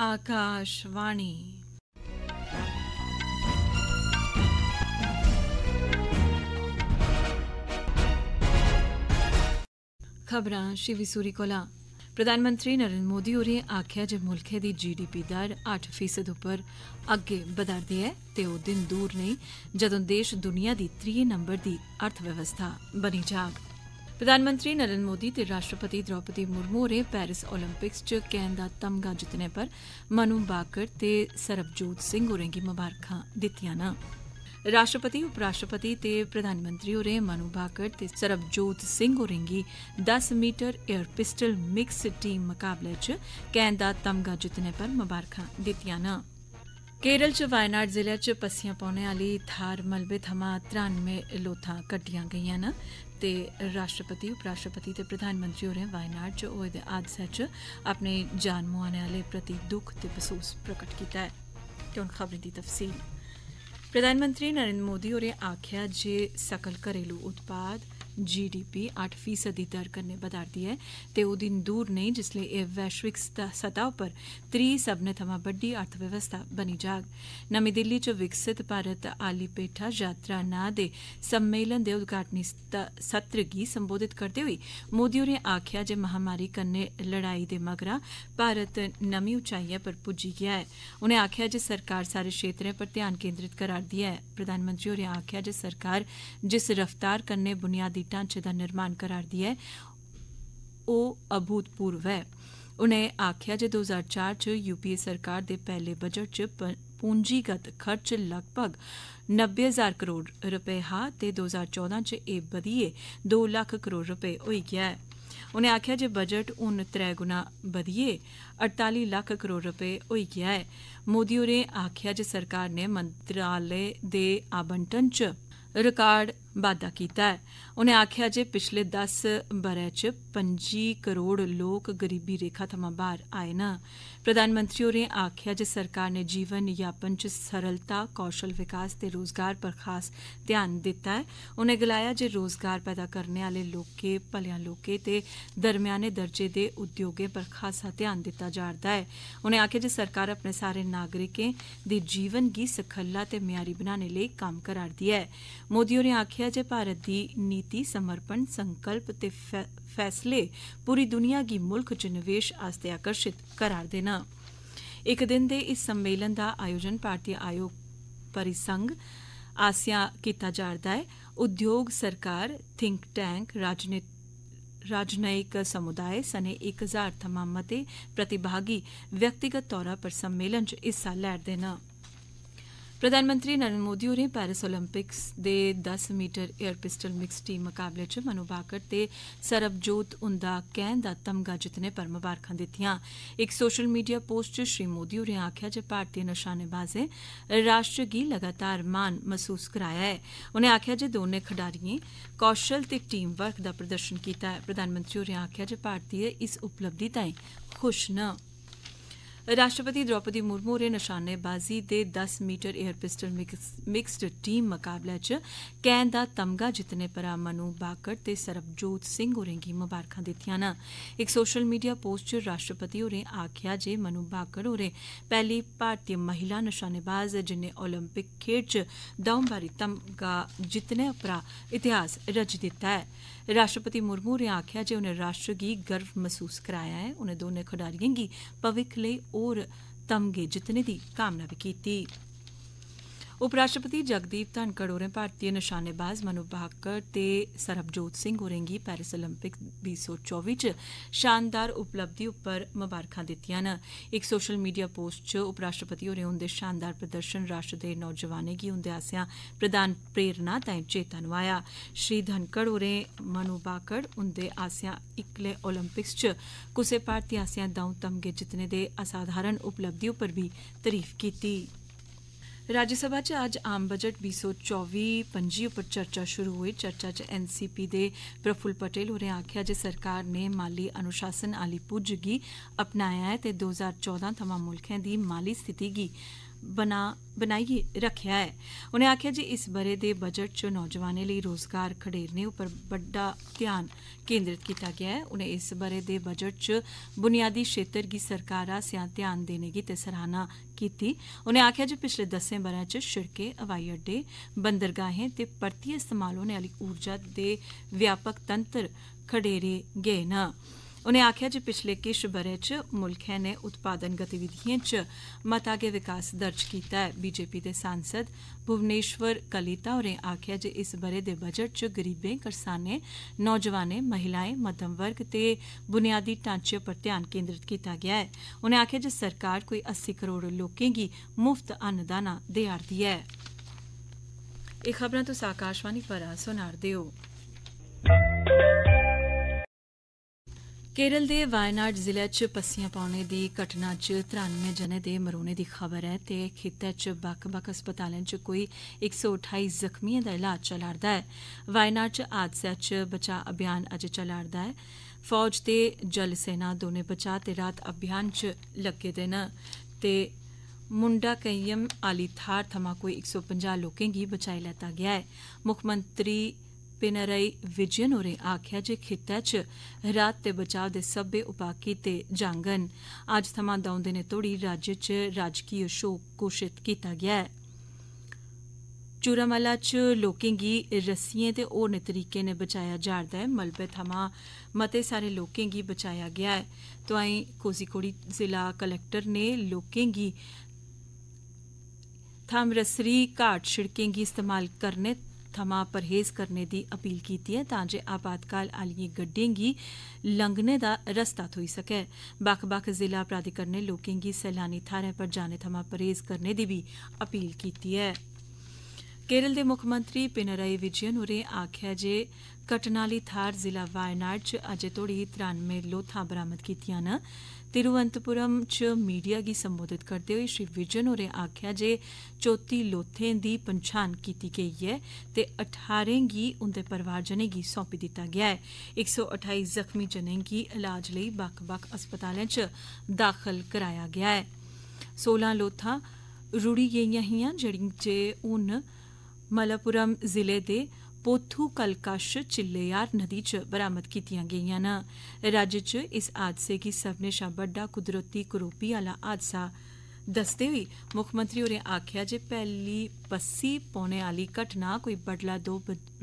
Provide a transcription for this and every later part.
ਆਕਾਸ਼ਵਾਣੀ ਖਬਰਾਂ ਸ਼ਿਵੀ ਸੂਰੀ ਕੋਲਾ ਪ੍ਰਧਾਨ ਮੰਤਰੀ ਨਰਿੰਦਰ ਮੋਦੀ ਹੋਰੇ ਆਖਿਆ ਜੇ ਮੁਲਕੇ ਦੀ ਜੀਡੀਪੀ ਦਰ 8% ਉੱਪਰ ਅੱਗੇ ਵਧਰਦੀ ਹੈ ਤੇ ਉਹ ਦਿਨ ਦੂਰ ਨਹੀਂ ਜਦੋਂ ਦੇਸ਼ ਦੁਨੀਆ ਦੀ 3 ਨੰਬਰ ਦੀ ਅਰਥ ਵਿਵਸਥਾ ਬਣੀ ਜਾਵੇ प्रधानमंत्री नरेन्द्र मोदी ते राष्ट्रपति द्रौपदी मुर्मू होरें पेरिस ओलंपिक्स च कैन दा तमगा जित्तने पर मनु बाकर ते सरबजोत सिंह होरें गी मबारखां दित्तियां न राष्ट्रपति उपराष्ट्रपति ते प्रधानमंत्री होरें मनु बाकर ते सरबजोत सिंह होरें गी 10 metre air pistol mix team मकाबले च कैन दा तमगा जित्तने पर मबारखां दित्तियां न केरल च वायनाड जिले च पस्सियां पौने आली थार मलबे थमां त्रानवे लोथां कड्डियां गेइयां न ਤੇ ਰਾਸ਼ਟਰਪਤੀ ਉਪ ਰਾਸ਼ਟਰਪਤੀ ਤੇ ਪ੍ਰਧਾਨ ਮੰਤਰੀ ਹੋਰੇ ਵਾਇਨਾਰਡ ਚ ਉਹ ਦੇ ਆਦ ਸੱਚ ਆਪਣੇ ਜਾਨ ਮੁਆਨੇ ਵਾਲੇ ਪ੍ਰਤੀ ਦੁੱਖ ਤੇ ਬਸੂਸ ਪ੍ਰਗਟ ਕੀਤਾ ਹੈ ਤੇ ਉਹਨਾਂ ਖਬਰ ਦੀ ਤਫਸੀਲ ਪ੍ਰਧਾਨ ਮੰਤਰੀ ਨਰਿੰਦਰ ਮੋਦੀ ਹੋਰੇ ਆਖਿਆ ਜੇ ਸਕਲ ਘਰੇਲੂ ਉਤਪਾਦ जीडीपी 8 फीसदी दर कन्नै बधा'रदी ऐ ते ओह् दिन दूर नेईं जिसलै एह् वैश्विक सतह उप्पर त्री सबने थमां बड्डी अर्थव्यवस्था बनी जाग नमीं दिल्ली च विकसित भारत आली पेठा यात्रा नां दे सम्मेलन दे उद्घाटनी सत्र गी संबोधित करदे होई मोदी होरें आख्या जे महामारी कन्नै लड़ाई दे मगरा भारत नमीं उंचाइएं पर पुज्जी गेआ ऐ उनें आख्या जे सरकार सारे क्षेत्रें पर ध्यान केन्द्रित करा'रदी ऐ प्रधानमंत्री होरें आख्या जे सरकार जिस रफ्तार कन्नै बुनियादी ढांचे दा निर्माण करा'रदी ऐ ओह् अभूतपूर्व ऐ उनें आक्खेआ जे 2004 च यूपीए सरकार दे पैहले बजट च पूंजीगत खर्च लगभग नब्बे हजार करोड़ रपे हा ते 2014 च एह् बधियै दो लक्ख करोड़ रपे होई गेआ ऐ उनें आक्खेआ जे बजट हून त्रै गुणा बधियै अड़ताली लक्ख करोड़ रपे होई गेआ ऐ मोदी होरें आक्खेआ जे सरकार नै मंत्रालयें दे आवंटन च रिकार्ड ਵਾਧਾ ਕੀਤਾ ਹੈ ਉਹਨੇ ਆਖਿਆ ਜੇ ਪਿਛਲੇ 10 ਬਰੇ ਚ 5 ਕਰੋੜ ਲੋਕ ਗਰੀਬੀ ਰੇਖਾ ਤੋਂ ਬਾਹਰ ਆਏ ਨਾ ਪ੍ਰਧਾਨ ਮੰਤਰੀ ਹੋਰੇ ਆਖਿਆ ਜੇ ਸਰਕਾਰ ਨੇ ਜੀਵਨ ਯਾਪਨ ਚ ਸਰਲਤਾ ਕੌਸ਼ਲ ਵਿਕਾਸ ਤੇ ਰੋਜ਼ਗਾਰ ਪਰ ਖਾਸ ਧਿਆਨ ਦਿੱਤਾ ਹੈ ਉਹਨੇ ਗਲਾਇਆ ਜੇ ਰੋਜ਼ਗਾਰ ਪੈਦਾ ਕਰਨ ਵਾਲੇ ਲੋਕੇ ਭਲਿਆਂ ਲੋਕੇ ਤੇ ਦਰਮਿਆਨੇ ਦਰਜੇ ਦੇ ਉਦਯੋਗੇ ਪਰ ਖਾਸਾ ਧਿਆਨ ਦਿੱਤਾ ਜਾਂਦਾ ਹੈ ਉਹਨੇ ਆਖਿਆ ਜੇ ਸਰਕਾਰ ਆਪਣੇ ਸਾਰੇ ਨਾਗਰਿਕੇ ਦੇ ਜੀਵਨ ਦੀ ਸਖੱਲਾ ਤੇ ਮਿਆਰੀ ਬਣਾਉਣ ਲਈ ਕੰਮ ਕਰਾਰਦੀ ਹੈ ਮੋਦੀ ਹੋਰੇ ਆਖਿਆ ਹੈ ਜੇ ਭਾਰਤ ਦੀ ਨੀਤੀ ਸਮਰਪਣ ਸੰਕਲਪ ਤੇ ਫੈਸਲੇ ਪੂਰੀ ਦੁਨੀਆ ਦੀ ਮੁਲਕ ਚ ਨਿਵੇਸ਼ ਆਸਤੇ ਆਕਰਸ਼ਿਤ ਕਰਾਰ ਦੇਣਾ ਇੱਕ ਦਿਨ ਦੇ ਇਸ ਸੰਮੇਲਨ ਦਾ ਆਯੋਜਨ ਭਾਰਤੀ ਆਯੋਗ ਪਰਿਸੰਗ ਆਸੀਆ ਕੀਤਾ ਜਾ ਜਾਂਦਾ ਹੈ ਉਦਯੋਗ ਸਰਕਾਰ ਥਿੰਕ ਟੈਂਕ ਰਾਜਨੀਤ ਰਾਜਨੈਤਿਕ ਸਮੁਦਾਇ ਸਨੇ 1000 ਤੋਂ ਮਾਮਤੇ ਪ੍ਰਤੀਭਾਗੀ ਵਿਅਕਤੀਗਤ ਤੌਰ ਪਰ ਸੰਮੇਲਨ 'ਚ ਹਿੱਸਾ ਲੈਣ ਦੇਣਾ प्रधान मंत्री नरेंद्र मोदी होरें पेरिस ओलंपिक्स दे 10 metre air pistol mix team मकाबले च मनु बाकट ते सरबजोत हुंदा कैन दा तमगा जित्तने पर मबारखां दित्तियां इक सोशल मीडिया पोस्ट च श्री मोदी होरें आखेआ जे भारतीय नशानेबाजें राष्ट्र गी लगातार मान मसूस कराया ऐ उनें आखेआ जे दौनें खडारिएं कौशल ते टीम वर्क दा प्रदर्शन कीता ऐ प्रधानमंत्री होरें आखेआ जे भारतीय इस उपलब्धि ताईं खुश न ਰਾਸ਼ਟਰਪਤੀ ਦ੍ਰੋਪਦੀ ਮੁਰਮੂ ਹੋਰੇ ਨਿਸ਼ਾਨੇਬਾਜ਼ੀ ਦੇ 10 metre air pistol mixed team ਮੁਕਾਬਲੇ 'ਚ ਕੈਨ ਦਾ ਤਮਗਾ ਜਿੱਤਨੇ ਪਰ ਮਨੂ ਬਾਕਰ ਤੇ ਸਰਬਜੋਤ ਸਿੰਘ ਹੋਰਾਂ ਗੀ ਮੁਬਾਰਕਾਂ ਦਿੱਤੀਆਂ ਨਾ ਇੱਕ ਸੋਸ਼ਲ ਮੀਡੀਆ ਪੋਸਟ 'ਚ ਰਾਸ਼ਟਰਪਤੀ ਹੋਰੇ ਆਖਿਆ ਜੇ ਮਨੂ ਬਾਕਰ ਹੋਰੇ ਪਹਿਲੀ ਭਾਰਤੀ ਮਹਿਲਾ ਨਿਸ਼ਾਨੇਬਾਜ਼ ਜਿਨੇ 올림픽 ਖੇਡ 'ਚ ਦੌਮਬਾਰੀ ਤਮਗਾ ਜਿੱਤਨੇ ਉਪਰਾ ਇਤਿਹਾਸ ਰਚ ਦਿੱਤਾ ਹੈ ਰਾਸ਼ਟਰਪਤੀ ਮੁਰਮੂ ਨੇ ਆਖਿਆ ਜੇ ਉਹਨੇ ਰਾਸ਼ਟਰ ਦੀ ਗਰਵ ਮਹਿਸੂਸ ਕਰਾਇਆ ਹੈ ਉਹਨੇ ਦੋਨੇ ਖਿਡਾਰੀਆਂ ਦੀ ਭਵਿੱਖ ਲਈ ਹੋਰ ਤਮਗੇ ਜਿੱਤਨੇ ਦੀ ਕਾਮਨਾ ਵੀ ਕੀਤੀ ਉਪ ਰਾਸ਼ਟਰਪਤੀ ਜਗਦੀਪ ਧਨਕੜ ਹੋਰੇ ਭਾਰਤੀ ਨਿਸ਼ਾਨੇਬਾਜ਼ ਮਨੂ ਭਾਕਰ ਤੇ ਸਰਬਜੋਤ ਸਿੰਘ ਹੋਰੇਂਗੀ ਪੈਰਿਸ 올림픽 2024 ਚ ਸ਼ਾਨਦਾਰ ਉਪਲਬਧੀ ਉੱਪਰ ਮੁਬਾਰਕਾਂ ਦਿੱਤੀਆਂ ਨਾ ਇੱਕ ਸੋਸ਼ਲ ਮੀਡੀਆ ਪੋਸਟ 'ਚ ਉਪ ਰਾਸ਼ਟਰਪਤੀ ਹੋਰੇ ਹੁੰਦੇ ਸ਼ਾਨਦਾਰ ਪ੍ਰਦਰਸ਼ਨ ਰਾਸ਼ਟਰ ਦੇ ਨੌਜਵਾਨੇ ਕੀ ਹੁੰਦੇ ਆਸਿਆਂ ਪ੍ਰਦਾਨ ਪ੍ਰੇਰਣਾ ਤਾਂ ਚੇਤਨ ਸ਼੍ਰੀ ਧਨਕੜ ਹੋਰੇ ਮਨੂ ਭਾਕਰ ਹੁੰਦੇ ਆਸਿਆਂ ਇਕਲੇ 올림픽ਸ 'ਚ ਕੁਸੇ ਭਾਰਤੀ ਆਸਿਆਂ ਦਾਉਂ ਤਮਗੇ ਜਿਤਨੇ ਦੇ ਅਸਾਧਾਰਨ ਉਪਲਬਧੀ ਉੱਪਰ ਵੀ ਤਾਰੀਫ ਕੀਤੀ ਰਾਜ ਸਭਾ ਚ ਅੱਜ ਆਮ ਬਜਟ 2024 ਪੰਜੀ ਉਪਰ ਚਰਚਾ ਸ਼ੁਰੂ ਹੋਈ ਚਰਚਾ ਚ ਐਨਸੀਪੀ ਦੇ ਪ੍ਰਫੁੱਲ ਪਟੇਲ ਹੋਰੇ ਆਖਿਆ ਜੇ ਸਰਕਾਰ ਨੇ ਮਾਲੀ ਅਨੁਸ਼ਾਸਨ ਵਾਲੀ ਪੁੱਜ ਅਪਣਾਇਆ ਹੈ ਤੇ 2014 ਤੋਂ ਮੁਲਕਾਂ ਦੀ ਮਾਲੀ ਸਥਿਤੀ ਗਈ ਬਣਾ ਬਣਾਈ ਰੱਖਿਆ ਹੈ ਉਹਨੇ ਆਖਿਆ ਜੀ ਇਸ ਬਰੇ ਦੇ ਬਜਟ 'ਚ ਨੌਜਵਾਨਾਂ ਲਈ ਰੋਜ਼ਗਾਰ ਖੜੇਰਨੇ ਉੱਪਰ ਵੱਡਾ ਧਿਆਨ ਕੇਂਦਰਿਤ ਕੀਤਾ ਗਿਆ ਹੈ ਉਹਨੇ ਇਸ ਬਰੇ ਦੇ ਬਜਟ 'ਚ ਬੁਨਿਆਦੀ ਖੇਤਰ ਦੀ ਸਰਕਾਰਾਂ ਸਿਆਂ ਧਿਆਨ ਦੇਣੇ ਦੀ ਤੇ ਸਰਾਹਨਾ ਕੀਤੀ ਉਹਨੇ ਆਖਿਆ ਜੀ ਪਿਛਲੇ 10 ਬਰਾਂ 'ਚ ਸ਼ਿਰਕੇ ਹਵਾਈ ਅੱਡੇ ਬੰਦਰਗਾਹਾਂ ਤੇ ਪਰਤੀ ਇਸਤੇਮਾਲ ਹੋਣ ਵਾਲੀ ਊਰਜਾ ਦੇ ਵਿਆਪਕ ਤੰਤਰ ਖੜੇਰੇ ਗਏ ਨਾ उनें आक्खेआ जे पिछले किश ब'रे च मुल्खै ने उत्पादन गतिविधिएं च मता गै विकास दर्ज कीता ऐ बीजेपी दे सांसद भुवनेश्वर कलिता होरें आक्खेआ जे इस ब'रे दे बजट च गरीबें करसानें नौजवानें महिलाएं मध्यम वर्ग ते बुनियादी ढांचे पर ध्यान केन्द्रित कीता गेआ ऐ उनें आक्खेआ जे सरकार कोई अस्सी करोड़ लोकें गी मुफ्त अन्नदाना देआ'रदी ऐ एह् खबरां तुस आकाशवाणी पर सुना'रदे ओ ਕੇਰਲ ਦੇ ਵਾਇਨਾਡ ਜ਼ਿਲ੍ਹੇ 'ਚ ਪਸੀਆਂ ਪਾਉਣੇ ਦੀ ਘਟਨਾ 'ਚ 93 ਜਣੇ ਦੇ ਮਰੋਣੇ ਦੀ ਖਬਰ ਹੈ ਤੇ ਖਿੱਤੇ 'ਚ ਬੱਕ-ਬੱਕ ਹਸਪਤਾਲਾਂ 'ਚ ਕੋਈ 128 ਜ਼ਖਮੀਆਂ ਦਾ ਇਲਾਜ ਚੱਲਦਾ ਹੈ ਵਾਇਨਾਡ 'ਚ ਹਾਦਸੇ 'ਚ ਬਚਾਅ ਅਭਿਆਨ ਅਜ ਚੱਲਦਾ ਹੈ ਫੌਜ ਤੇ ਜਲ ਸੈਨਾ ਦੋਨੇ ਬਚਾਅ ਤੇ ਰਾਤ ਅਭਿਆਨ 'ਚ ਲੱਗੇ ਦੇ ਨਾ ਤੇ ਮੁੰਡਾ ਕਈਮ ਆਲੀ ਥਾਰ ਥਮਾ ਕੋਈ 150 ਲੋਕਾਂ ਦੀ ਬਚਾਈ ਲੈਤਾ ਗਿਆ ਹੈ ਮੁੱਖ ਮੰਤਰੀ ਪਿਨਰਈ ਵਿਜਨ ਉਰੇ ਆਖਿਆ ਜੇ ਖਿੱਤਾ ਚ ਰਾਤ ਤੇ ਬਚਾਅ ਦੇ ਸਭੇ ਉਪਾਅ ਕੀਤੇ ਜਾਂਗਨ ਅੱਜ ਸਮਾਂ ਦਉਂਦੇ ਨੇ ਥੋੜੀ ਰਾਜ ਚ ਰਾਜਕੀ ਅਸ਼ੋਕ ਘੋਸ਼ਿਤ ਕੀਤਾ ਗਿਆ ਹੈ ਚੁਰਮਲਾ ਚ ਲੋਕਾਂ ਦੀ ਰਸੀਆਂ ਤੇ ਹੋਰ ਨੇ ਤਰੀਕੇ ਨੇ ਬਚਾਇਆ ਜਾਂਦਾ ਹੈ ਮਲਪੇ ਥਮਾ ਮਤੇ ਸਾਰੇ ਲੋਕਾਂ ਦੀ ਬਚਾਇਆ ਗਿਆ ਹੈ ਤੁਆਈ ਕੋੜੀ ਜ਼ਿਲ੍ਹਾ ਕਲੈਕਟਰ ਨੇ ਲੋਕਾਂ ਦੀ ਥਮਰਸਰੀ ਘਾਟ ਛਿੜਕਾਂ ਦੀ ਇਸਤੇਮਾਲ ਕਰਨੇ थमां परहेज करने दी अपील कीती ऐ तां जे आपातकाल आलिएं गड्डें गी लंघने दा रस्ता थ्होई सकै बक्ख बक्ख जिला प्राधिकरणें लोकें गी सैलानी थाहरें पर जाने थमां परहेज करने दी बी अपील कीती ऐ केरल दे मुक्खमंत्री पिनराई विजयन होरें आखेआ जे घटना आली थाहर जिला वायनाड च अज्जै तोड़ी त्रानमें लोथां बरामद कीतियां न तिरुवनंतपुरम च मीडिया गी संबोधित करदे होई श्री विजन होरें आखेआ जे चौथी लोथें दी पंछान कीती गेई ऐ ते अठारें गी उंदे परिवारजनें गी सौंपी दित्ता गेआ ऐ इक सौ अठाई जख्मी जनें गी इलाज लेई बक्ख बक्ख अस्पतालें च दाखल कराया गेआ ऐ सोलां लोथां रुढ़ी गेइयां हियां जेड़ियां जे हून मलापुरम जिले दे ਪੋਥੂ ਕਲਕਸ਼ ਚਿੱਲੇਯਾਰ ਨਦੀ ਚ ਬਰਾਮਦ ਕੀਤੀਆਂ ਗਈਆਂ ਨਾ ਰਾਜ ਚ ਇਸ ਹਾਦਸੇ ਕੀ ਸਭਨੇ ਸ਼ਾ ਵੱਡਾ ਕੁਦਰਤੀ ਕਰੋਪੀ ਵਾਲਾ ਹਾਦਸਾ ਦਸਤੇ ਹੋਏ ਮੁੱਖ ਮੰਤਰੀ ਹੋਰੇ ਆਖਿਆ ਜੇ ਪਹਿਲੀ ਪੱਸੀ ਪੌਣੇ ਵਾਲੀ ਘਟਨਾ ਕੋਈ ਬੜਲਾ 2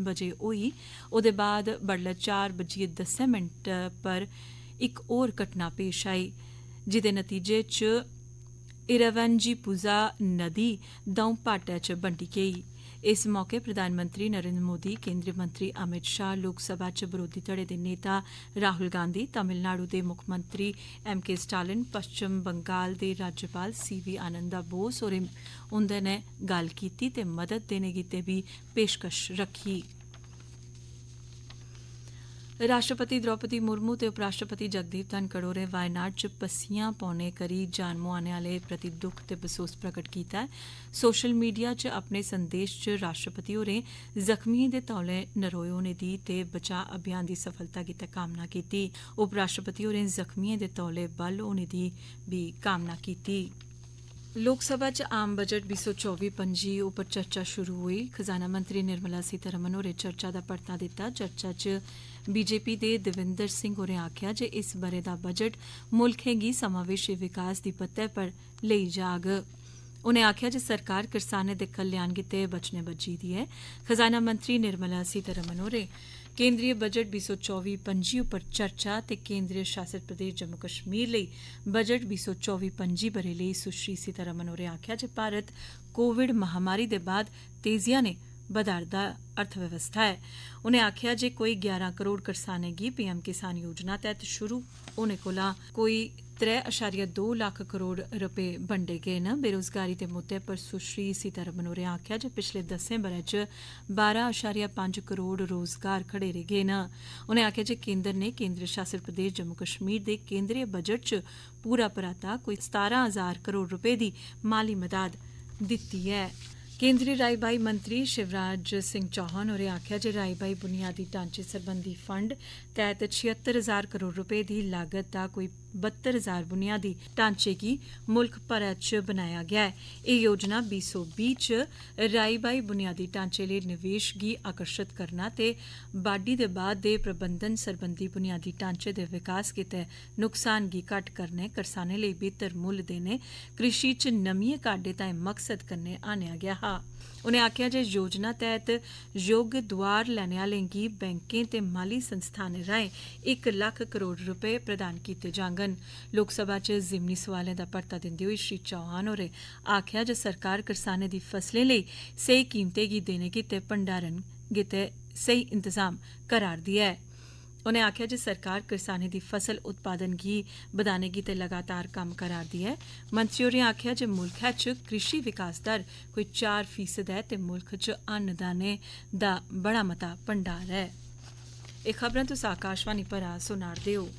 ਵਜੇ ਹੋਈ ਉਹਦੇ ਬਾਅਦ ਬੜਲਾ 10 ਮਿੰਟ ਪਰ ਇੱਕ ਹੋਰ ਘਟਨਾ ਪੇਸ਼ ਆਈ ਜਿਦੇ ਨਤੀਜੇ ਚ ਇਰਵਨਜੀ ਪੂਜਾ ਨਦੀ ਦੌਂ ਪਾਟੇ ਚ ਬੰਟੀ ਗਈ ਇਸ ਮੌਕੇ ਪ੍ਰਧਾਨ ਮੰਤਰੀ ਨਰਿੰਦਰ ਮੋਦੀ ਕੇਂਦਰੀ ਮੰਤਰੀ ਅਮਿਤ ਸ਼ਾਹ ਲੋਕ ਸਭਾ ਚ ਵਿਰੋਧੀ ਧੜੇ ਦੇ ਨੇਤਾ ਰਾਹੁਲ ਗਾਂਧੀ ਤਾਮਿਲਨਾਡੂ ਦੇ ਮੁੱਖ ਮੰਤਰੀ ਐਮ ਕੇ ਸਟਾਲਿਨ ਪੱਛਮ ਬੰਗਾਲ ਦੇ ਰਾਜਪਾਲ ਸੀ ਵੀ ਆਨੰਦਾ ਬੋਸ ਔਰ ਉਹਨਾਂ ਨੇ ਗੱਲ ਕੀਤੀ ਤੇ ਮਦਦ ਦੇਣੇ ਕੀਤੇ ਵੀ ਪੇਸ਼ਕਸ਼ ਰੱਖੀ ਰਾਸ਼ਟਰਪਤੀ ਦ੍ਰੋਪਦੀ ਮੁਰਮੂ ਤੇ ਉਪ ਰਾਸ਼ਟਰਪਤੀ ਜਗਦੀਪ ਧਨਕੜ ਹੋਰੇ ਵਾਇਨਾਡ ਚ ਪਸੀਆਂ ਪਾਉਣੇ ਕਰੀ ਜਾਨ ਮੁਆਨੇ ਵਾਲੇ ਪ੍ਰਤੀ ਦੁੱਖ ਤੇ ਬਸੋਸ ਪ੍ਰਗਟ ਕੀਤਾ ਹੈ ਸੋਸ਼ਲ ਮੀਡੀਆ 'ਚ ਆਪਣੇ ਸੰਦੇਸ਼ 'ਚ ਰਾਸ਼ਟਰਪਤੀ ਹੋਰੇ ਜ਼ਖਮੀਆਂ ਦੇ ਤੌਲੇ ਨਰੋਇਓ ਨੇ ਦੀ ਤੇ ਬਚਾ ਅਭਿਆਨ ਦੀ ਸਫਲਤਾ ਦੀ ਕਾਮਨਾ ਕੀਤੀ ਉਪ ਰਾਸ਼ਟਰਪਤੀ ਹੋਰੇ ਜ਼ਖਮੀਆਂ ਦੇ ਤੌਲੇ ਬਲ ਹੋਣੇ ਦੀ ਵੀ ਕਾਮਨਾ ਕੀਤੀ ਲੋਕ ਸਭਾ ਚ ਆਮ ਬਜਟ 224 ਪੰਜੀ ਉਪਰ ਚਰਚਾ ਸ਼ੁਰੂ ਹੋਈ ਖਜ਼ਾਨਾ ਮੰਤਰੀ ਨਿਰਮਲਾ ਸੀਤਾਰਮਨ ਹੋਰੇ ਚਰਚਾ ਦਾ ਪਰਤਾ ਦਿੱਤਾ ਚਰਚਾ ਚ ਬੀਜੇਪੀ ਦੇ ਦਵਿੰਦਰ ਸਿੰਘ ਹੋਰੇ ਆਖਿਆ ਜੇ ਇਸ ਬਰੇ ਦਾ ਬਜਟ ਮੁਲਕ ਹੈਗੀ ਸਮਾਵੇਸ਼ੀ ਵਿਕਾਸ ਦੀ ਪੱਤੇ ਪਰ ਲਈ ਜਾਗ ਉਨੇ ਆਖਿਆ ਜੇ ਸਰਕਾਰ ਕਿਸਾਨ ਦੇ ਕਲਿਆਣ ਕੀਤੇ ਬਚਨੇ ਬੱਜੀ ਦੀ ਹੈ ਖਜ਼ਾਨਾ ਮੰਤਰੀ ਨਿਰਮਲਾ ਸੀਤਾਰਮਨ ਹੋਰੇ ਕੇਂਦਰੀ ਬਜਟ 224 ਪੰਜੀ ਉਪਰ ਚਰਚਾ ਤੇ ਕੇਂਦਰੀ ਸ਼ਾਸਿਤ ਪ੍ਰਦੇਸ਼ ਜੰਮੂ ਕਸ਼ਮੀਰ ਲਈ ਬਜਟ 224 ਪੰਜੀ ਬਰੇ ਲਈ ਸੁਸ਼੍ਰੀ ਸੀਤਾਰਮਨ ਹੋਰੇ ਆਖਿਆ ਜੇ ਭਾਰਤ ਕੋਵਿਡ ਮਹਾਮਾਰੀ ਦੇ ਬਾਅਦ ਤੇਜ਼ੀਆਂ ਨੇ ਬਦਾਰਦਾ ਅਰਥ ਵਿਵਸਥਾ ਹੈ ਉਹਨੇ ਆਖਿਆ ਜੇ ਕੋਈ 11 ਕਰੋੜ ਕਿਸਾਨੇ ਗੀ ਪੀਐਮ ਕਿਸਾਨ ਯੋਜਨਾ ਤਹਿਤ ਸ਼ੁਰੂ ਉਹਨੇ ਕੋਲਾ ਕੋਈ 3.2 ਲੱਖ ਕਰੋੜ ਰੁਪਏ ਵੰਡੇ ਗਏ ਨਾ ਬੇਰੋਜ਼ਗਾਰੀ ਦੇ ਮੁੱਦੇ ਪਰ ਸੁਸ਼੍ਰੀ ਸੀਤਾਰਮਨ ਨੇ ਆਖਿਆ ਜੇ ਪਿਛਲੇ ਦਸੰਬਰ ਚ 12.5 ਕਰੋੜ ਰੋਜ਼ਗਾਰ ਖੜੇ ਰਹਿ ਗਏ ਨਾ ਉਹਨੇ ਆਖਿਆ ਜੇ ਕੇਂਦਰ ਨੇ ਕੇਂਦਰ ਸ਼ਾਸਿਤ ਪ੍ਰਦੇਸ਼ ਜੰਮੂ ਕਸ਼ਮੀਰ ਦੇ ਕੇਂਦਰੀ ਬਜਟ 'ਚ ਪੂਰਾ ਪਰਾਤਾ ਕੋਈ 17000 ਕਰੋੜ ਰੁਪਏ ਦੀ ਮਾਲੀ ਮਦਦ ਦਿੱਤੀ ਹੈ ਕੇਂਦਰੀ ਰਾਈਬਾਈ ਮੰਤਰੀ ਸ਼ਿਵਰਾਜ ਸਿੰਘ ਚੌਹਾਨ ਹੋਰੇ ਆਖਿਆ ਜੇ ਰਾਈਬਾਈ ਬੁਨਿਆਦੀ ਢਾਂਚੇ ਸਰਬੰਧੀ ਫੰਡ ਤਹਿਤ 76000 ਕਰੋੜ ਰੁਪਏ ਦੀ ਲਾਗਤ ਦਾ ਕੋਈ 72000 ਬੁਨਿਆਦੀ ਢਾਂਚੇ ਕੀ ਮੁਲਕ ਪਰ ਅਚ ਬਣਾਇਆ ਗਿਆ ਹੈ ਇਹ ਯੋਜਨਾ 2020 ਚ ਰਾਈਬਾਈ ਬੁਨਿਆਦੀ ਢਾਂਚੇ ਲਈ ਨਿਵੇਸ਼ ਗੀ ਆਕਰਸ਼ਿਤ ਕਰਨਾ ਤੇ ਬਾਡੀ ਦੇ ਬਾਅਦ ਦੇ ਪ੍ਰਬੰਧਨ ਸਰਬੰਧੀ ਬੁਨਿਆਦੀ ਢਾਂਚੇ ਦੇ ਵਿਕਾਸ ਕੀਤੇ ਨੁਕਸਾਨ ਗੀ ਘਟ ਕਰਨੇ ਕਿਸਾਨੇ ਲਈ ਬਿਹਤਰ ਮੁੱਲ ਦੇਣੇ ਕ੍ਰਿਸ਼ੀ ਚ ਨਮੀਏ ਕਾਢੇ ਤਾਂ ਮਕਸਦ ਕਰਨੇ ਆਣਿਆ ਗਿਆ ਉਨੇ ਆਖਿਆ ਜੇ ਯੋਜਨਾ ਤਹਿਤ ਯੋਗ ਦੁਆਰ ਲੈਣ ਵਾਲੇ ਗੀ ਬੈਂਕਾਂ ਤੇ ਮਾਲੀ ਸੰਸਥਾਨਾਂ ਰਾਹੀਂ 1 ਲੱਖ ਕਰੋੜ ਰੁਪਏ ਪ੍ਰਦਾਨ ਕੀਤੇ ਜਾਣਗੇ ਲੋਕ ਸਭਾ ਚ ਜ਼ਿਮਨੀ ਸਵਾਲਾਂ ਦਾ ਪਰਤਾ ਦਿੰਦੇ ਹੋਏ ਸ਼੍ਰੀ ਚੌਹਾਨ ਹੋਰੇ ਆਖਿਆ ਜੇ ਸਰਕਾਰ ਕਿਸਾਨਾਂ ਦੀ ਫਸਲਾਂ ਲਈ ਸਹੀ ਕੀਮਤੇ ਕੀ ਦੇਣੇ ਕੀ ਤੇ ਭੰਡਾਰਨ ਗਿਤੇ ਸਹੀ ਇੰਤਜ਼ਾਮ ਕਰਾਰ ਦਿਆ ਹੈ ਉਨੇ ਆਖਿਆ ਜੀ ਸਰਕਾਰ ਕਿਸਾਨੇ ਦੀ ਫਸਲ ਉਤਪਾਦਨ ਕੀ ਵਧਾਣੇ ਕੀ ਤੇ ਲਗਾਤਾਰ ਕੰਮ ਕਰਾਰਦੀ ਹੈ ਮੰਤਰੀ ਉਰੇ ਆਖਿਆ ਜੇ ਮੁਲਕ ਹੈ ਚ ਕ੍ਰਿਸ਼ੀ ਵਿਕਾਸ ਦਰ ਕੋਈ 4 ਫੀਸਦ ਹੈ ਤੇ ਮੁਲਕ ਚ ਅੰਨਦਾਨੇ ਦਾ ਬੜਾ ਮਤਾ ਭੰਡਾਰ ਹੈ ਇਹ ਖਬਰਾਂ ਤੁਸੀਂ ਆਕਾਸ਼ਵਾਣੀ ਪਰ ਆ ਸੁਣਾਰਦੇ ਹੋ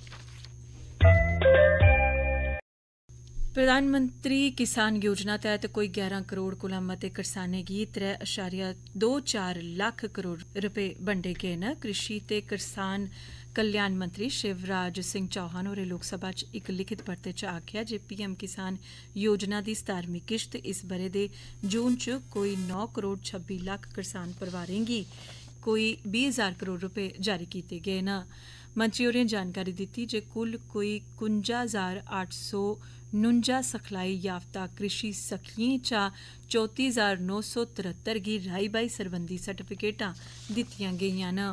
ਪ੍ਰਧਾਨ ਮੰਤਰੀ ਕਿਸਾਨ ਯੋਜਨਾ ਤਹਿਤ ਕੋਈ 11 ਕਰੋੜ ਕੁਲਾ ਮਤੇ ਕਿਸਾਨੇ ਗੀ 3.24 ਲੱਖ ਕਰੋੜ ਰੁਪਏ ਵੰਡੇ ਗਏ ਨਾ ਕ੍ਰਿਸ਼ੀ ਤੇ ਕਿਸਾਨ ਕਲਿਆਣ ਮੰਤਰੀ ਸ਼ਿਵਰਾਜ ਸਿੰਘ ਚੌਹਾਨ ਹੋਰੇ ਲੋਕ ਸਭਾ 'ਚ ਇੱਕ ਲਿਖਿਤ ਪਰਤੇ 'ਚ ਆਖਿਆ ਜੇ ਪੀਐਮ ਕਿਸਾਨ ਯੋਜਨਾ ਦੀ 17ਵੀਂ ਕਿਸ਼ਤ ਇਸ ਬਰੇ ਦੇ ਜੂਨ 'ਚ ਕੋਈ 9 ਕਰੋੜ 26 ਲੱਖ ਕਿਸਾਨ ਪਰਵਾਰੇਗੀ ਕੋਈ 20000 ਕਰੋੜ ਰੁਪਏ ਜਾਰੀ ਕੀਤੇ ਗਏ ਨਾ ਮੰਤਰੀ ਹੋਰੇ ਜਾਣਕਾਰੀ ਦਿੱਤੀ ਜੇ ਕੁੱਲ ਕੋਈ 59849 ਸਖਲਾਈ ਯਾਫਤਾ ਕ੍ਰਿਸ਼ੀ ਸਖੀਆਂ 'ਚ 34973 ਗੀ ਰਾਈਬਾਈ ਸਰਬੰਧੀ ਸਰਟੀਫਿਕੇਟਾਂ ਦਿੱਤੀਆਂ ਗਈਆਂ ਨਾ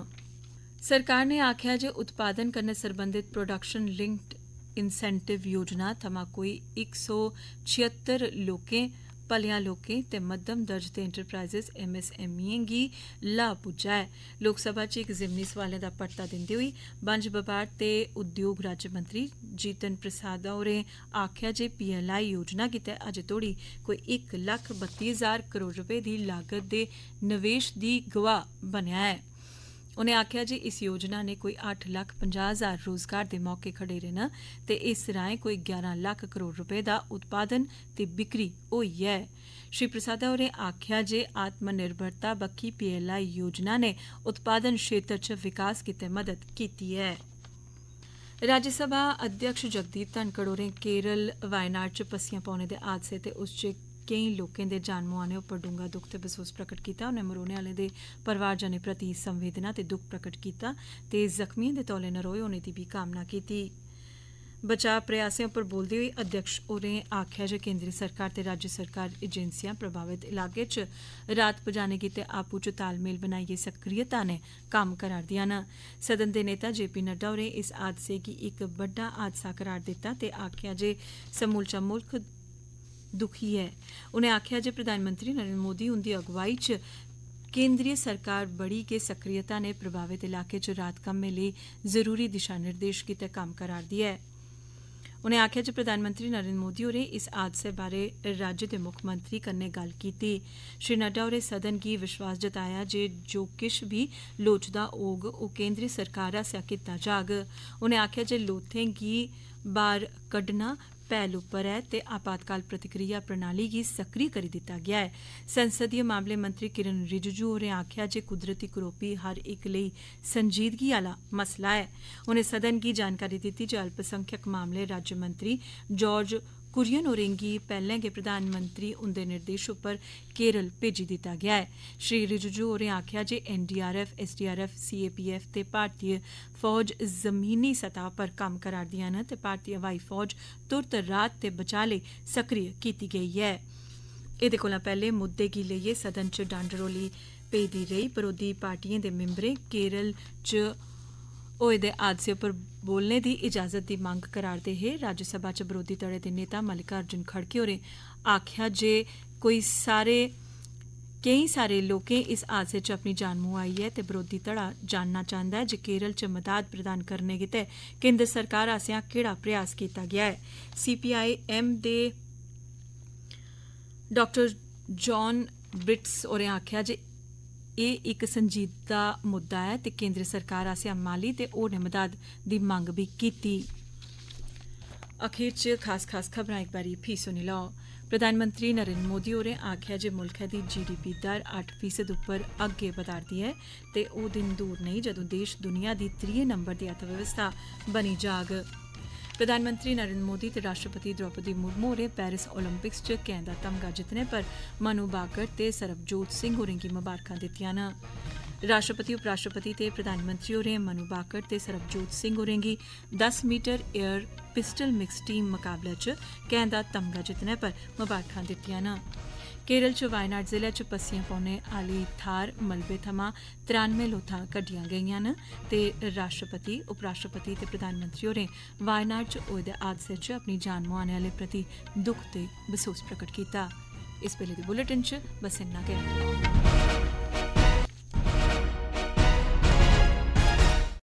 ਸਰਕਾਰ ਨੇ ਆਖਿਆ ਜੇ ਉਤਪਾਦਨ ਕਰਨੇ ਸੰਬੰਧਿਤ ਪ੍ਰੋਡਕਸ਼ਨ ਲਿੰਕਡ ਇਨਸੈਂਟਿਵ ਯੋਜਨਾ ਥਮਾ ਕੋਈ 176 ਲੋਕੇ ਪਲਿਆ ਲੋਕੇ ਤੇ ਮੱਧਮ ਦਰਜ ਦੇ ਐਂਟਰਪ੍ਰਾਈਜ਼ਸ ਈ ਗੀ ਲਾ ਪੁਜਾ ਹੈ ਲੋਕ ਸਭਾ 'ਚ ਇੱਕ ਜ਼ਿਮਨੀ ਸਵਾਲਾਂ ਦਾ ਪਰਤਾ ਦਿੰਦੇ ਹੋਈ ਬੰਜ ਵਪਾਰ ਤੇ ਉਦਯੋਗ ਰਾਜ ਮੰਤਰੀ ਜੀਤਨ ਪ੍ਰਸਾਦ ਹੋਰੇ ਆਖਿਆ ਜੇ ਪੀ ਐਲ ਆਈ ਯੋਜਨਾ ਕਿਤੇ ਅਜੇ ਤੋੜੀ ਕੋਈ 1 ਲੱਖ 32000 ਕਰੋੜ ਰੁਪਏ ਦੀ ਲਾਗਤ ਦੇ ਨਿਵੇਸ਼ ਦੀ ਗਵਾ ਬਣਿਆ ਹੈ ਉਨੇ ਆਖਿਆ ਜੀ ਇਸ ਯੋਜਨਾ ਨੇ ਕੋਈ 8 ਲੱਖ 50 ਹਜ਼ਾਰ ਰੋਜ਼ਗਾਰ ਦੇ ਮੌਕੇ ਖੜੇ ਨਾ ਤੇ ਇਸ ਰਾਹੀਂ ਕੋਈ 11 ਲੱਖ ਕਰੋੜ ਰੁਪਏ ਦਾ ਉਤਪਾਦਨ ਤੇ ਵਿਕਰੀ ਹੋਈ ਹੈ ਸ਼੍ਰੀ ਪ੍ਰਸਾਦਾ ਹੋਰੇ ਆਖਿਆ ਜੇ ਆਤਮ ਨਿਰਭਰਤਾ ਬੱਕੀ ਪੀਐਲਆਈ ਯੋਜਨਾ ਨੇ ਉਤਪਾਦਨ ਖੇਤਰ 'ਚ ਵਿਕਾਸ ਕਿਤੇ ਮਦਦ ਕੀਤੀ ਹੈ ਰਾਜ ਸਭਾ अध्यक्ष जगदीप धनखड़ ਕੇਰਲ ਵਾਇਨਾਰ 'ਚ ਪਸੀਆਂ ਪਾਉਣੇ ਦੇ ਆਦਸੇ ਤੇ ਉਸ 'ਚ ਕਈ ਲੋਕਾਂ ਦੇ ਨੇ ਉੱਪਰ ਡੂੰਗਾ ਦੁੱਖ ਤੇ ਅਫਸੋਸ ਪ੍ਰਗਟ ਕੀਤਾ ਉਹਨੇ ਮਰੋਨੇ ਵਾਲੇ ਦੇ ਪਰਿਵਾਰ ਜਨੇ ਪ੍ਰਤੀ ਸੰਵੇਦਨਾ ਤੇ ਦੁੱਖ ਪ੍ਰਗਟ ਕੀਤਾ ਤੇ ਜ਼ਖਮੀਆਂ ਦੇ ਤੌਲੇ ਨਰੋਏ ਹੋਣੇ ਦੀ ਵੀ ਕਾਮਨਾ ਕੀਤੀ ਬਚਾਅ ਪ੍ਰਯਾਸਾਂ ਉੱਪਰ ਬੋਲਦੇ ਹੋਏ ਅਧਿਕਸ਼ ਉਹਨੇ ਆਖਿਆ ਜੇ ਕੇਂਦਰੀ ਸਰਕਾਰ ਤੇ ਰਾਜ ਸਰਕਾਰ ਏਜੰਸੀਆਂ ਪ੍ਰਭਾਵਿਤ ਇਲਾਕੇ 'ਚ ਰਾਤ ਪੁਜਾਣੇ ਕੀਤੇ ਆਪੂ 'ਚ ਤਾਲਮੇਲ ਬਣਾਈਏ ਸਕਰੀਅਤਾ ਨੇ ਕੰਮ ਕਰਾਰ ਦਿਆ ਨਾ ਸਦਨ ਦੇ ਨੇਤਾ ਜੇਪੀ ਨੱਡਾ ਹੋਰੇ ਇਸ ਆਦਸੇ ਕੀ ਇੱਕ ਵੱਡਾ ਆਦਸਾ ਕਰਾਰ ਦਿੱਤਾ ਤੇ ਆਖਿਆ ਜੇ ਸਮੂਲਚਾ ਮੁਲਕ ਦੁਖੀ ਹੈ ਉਹਨੇ ਆਖਿਆ ਜੇ ਪ੍ਰਧਾਨ ਮੰਤਰੀ ਨਰਿੰਦਰ ਮੋਦੀ ਹੁੰਦੀ ਅਗਵਾਈ 'ਚ ਕੇਂਦਰੀ ਸਰਕਾਰ ਬੜੀ ਕੇ ਸਕਰੀਅਤਾ ਨੇ ਪ੍ਰਭਾਵਿਤ ਇਲਾਕੇ 'ਚ ਰਾਤ ਕੰਮੇ ਲਈ ਜ਼ਰੂਰੀ ਦਿਸ਼ਾ ਨਿਰਦੇਸ਼ ਕੀਤੇ ਕੰਮ ਕਰਾਰ ਦਿਆ ਹੈ ਉਨੇ ਆਖਿਆ ਕਿ ਪ੍ਰਧਾਨ ਮੰਤਰੀ ਨਰਿੰਦਰ ਮੋਦੀ ਹੋਰੇ ਇਸ ਹਾਦਸੇ ਬਾਰੇ ਰਾਜ ਦੇ ਮੁੱਖ ਮੰਤਰੀ ਕੰਨੇ ਗੱਲ ਕੀਤੀ ਸ਼੍ਰੀ ਨੱਡਾ ਹੋਰੇ ਸਦਨ ਕੀ ਵਿਸ਼ਵਾਸ ਜਤਾਇਆ ਜੇ ਜੋ ਕਿਸ਼ ਵੀ ਲੋਚਦਾ ਹੋਗ ਉਹ ਕੇਂਦਰੀ ਸਰਕਾਰ ਸਿਆ ਕੀਤਾ ਜਾਗ ਉਹਨੇ ਆਖਿਆ ਜੇ ਲੋਥੇ ਕੀ ਬਾਰ ਕੱਢਣਾ ਪਹਿਲ ਉੱਪਰ ਹੈ ਤੇ ਆਪਾਤਕਾਲ ਪ੍ਰਤੀਕਿਰਿਆ ਪ੍ਰਣਾਲੀ ਵੀ ਸਕਰੀ ਕਰ ਦਿੱਤਾ ਗਿਆ ਹੈ ਸੰਸਦੀ ਮਾਮਲੇ ਮੰਤਰੀ ਕਿਰਨ ਰਿਜੂਜੂ ਹੋਰੇ ਆਖਿਆ ਜੇ ਕੁਦਰਤੀ ਕਰੋਪੀ ਹਰ ਇੱਕ ਲਈ ਸੰਜੀਦਗੀ ਵਾਲਾ ਮਸਲਾ ਹੈ ਉਹਨੇ ਸਦਨ ਕੀ ਜਾਣਕਾਰੀ ਦਿੱਤੀ ਜੇ ਅਲਪਸੰਖਿਅਕ ਮਾਮਲੇ ਰਾਜ ਮੰਤਰੀ ਜਾਰਜ कुरियन होरें गी पैहले गै प्रधानमंत्री हुंदे निर्देश उप्पर केरल भेजी दित्ता गेआ ऐ श्री रिजिजू होरें आखेआ जे एनडीआरएफ एसडीआरएफ सीएपीएफ ते भारतीय फौज जमीनी सतह पर कम्म करा'रदियां न ते भारती ब्हाई फौज तुरत राहत ते बचाऽ लेई सक्रिय कीती गेई ऐ एह्दे कोला पैह्ले मुद्दे गी लेइयै सदन च डांडरौली पेदी रेई बरोधी पार्टिएं दे मिम्बरें केरल च ਹੋਏ ਦੇ ਆਦਸੇ ਉੱਪਰ ਬੋਲਣ ਦੀ ਇਜਾਜ਼ਤ ਦੀ ਮੰਗ ਕਰਾਰਦੇ ਹੈ ਰਾਜ ਸਭਾ ਚ ਵਿਰੋਧੀ ਧੜੇ ਦੇ ਨੇਤਾ ਮਲਿਕਾਰਜਨ ਖੜਕੇ ਹੋਰੇ ਆਖਿਆ ਜੇ ਕੋਈ ਸਾਰੇ ਕਈ ਸਾਰੇ ਲੋਕੇ ਇਸ ਆਸੇ ਚ ਆਪਣੀ ਜਾਨ ਮੁਆਈ ਹੈ ਤੇ ਵਿਰੋਧੀ ਧੜਾ ਜਾਨਣਾ ਚਾਹੁੰਦਾ ਹੈ ਜੇ ਕੇਰਲ ਚ ਮਦਦ ਪ੍ਰਦਾਨ ਕਰਨੇ ਕਿਤੇ ਕੇਂਦਰ ਸਰਕਾਰ ਆਸਿਆਂ ਕਿਹੜਾ ਪ੍ਰਯਾਸ ਕੀਤਾ ਗਿਆ ਹੈ ਸੀਪੀਆਈ ਐਮ ਦੇ ਡਾਕਟਰ ਜੌਨ ਬ੍ਰਿਟਸ ਔਰੇ ਆਖਿਆ ਜੇ ਇਹ ਇੱਕ ਸੰਜੀਦਾ ਮੁੱਦਾ ਹੈ ਤੇ ਕੇਂਦਰ ਸਰਕਾਰ ਆਸਿਆ ਮਾਲੀ ਤੇ ਉਹ ਮਦਦ ਦੀ ਮੰਗ ਵੀ ਕੀਤੀ ਅਖੀਰ 'ਚ ਖਾਸ-ਖਾਸ ਖਬਰਾਂ ਇੱਕ ਵਾਰੀ ਫੀ ਸੁਣੀ ਲਓ ਪ੍ਰਧਾਨ ਮੰਤਰੀ ਨਰਿੰਦਰ ਮੋਦੀ ਹੋਰੇ ਆਖਿਆ ਜੇ ਮੁਲਕ ਦੀ ਜੀਡੀਪੀ ਦਰ 8% ਉੱਪਰ ਅੱਗੇ ਵਧਾਰਦੀ ਹੈ ਤੇ ਉਹ ਦਿਨ ਦੂਰ ਨਹੀਂ ਜਦੋਂ ਦੇਸ਼ ਦੁਨੀਆ ਦੀ 3 ਨੰਬਰ ਦੀ ਅਰਥ ਵਿਵਸਥਾ ਬਣੀ ਜਾਗ प्रधान मंत्री नरेंद्र मोदी ते राष्ट्रपति द्रौपदी मुर्मू होरें पेरिस ओलंपिक्स च कैं दा तमगा जित्तने पर मनु बाकर ते सरबजोत सिंह होरें गी मबारखां दित्तियां न राष्ट्रपति उपराष्ट्रपति ते प्रधानमंत्री होरें मनु बाकर ते सरबजोत सिंह होरें गी 10 metre air pistol mix team मकाबले च कैं दा तमगा जित्तने पर मबारखां दित्तियां न केरल च वायनाड जिले च पस्सियां पौने आली थाहर मलबे थमां त्रानमें लोथां कड्डियां गेइयां न ते राष्ट्रपति उपराष्ट्रपति ते प्रधानमंत्री होरें वायनाड च होए दे हादसे च अपनी जान मुहाने आले प्रति दुख ते बसोस प्रगट कीता इस बेल्ले दे बुलेटिन च बस इन्ना गै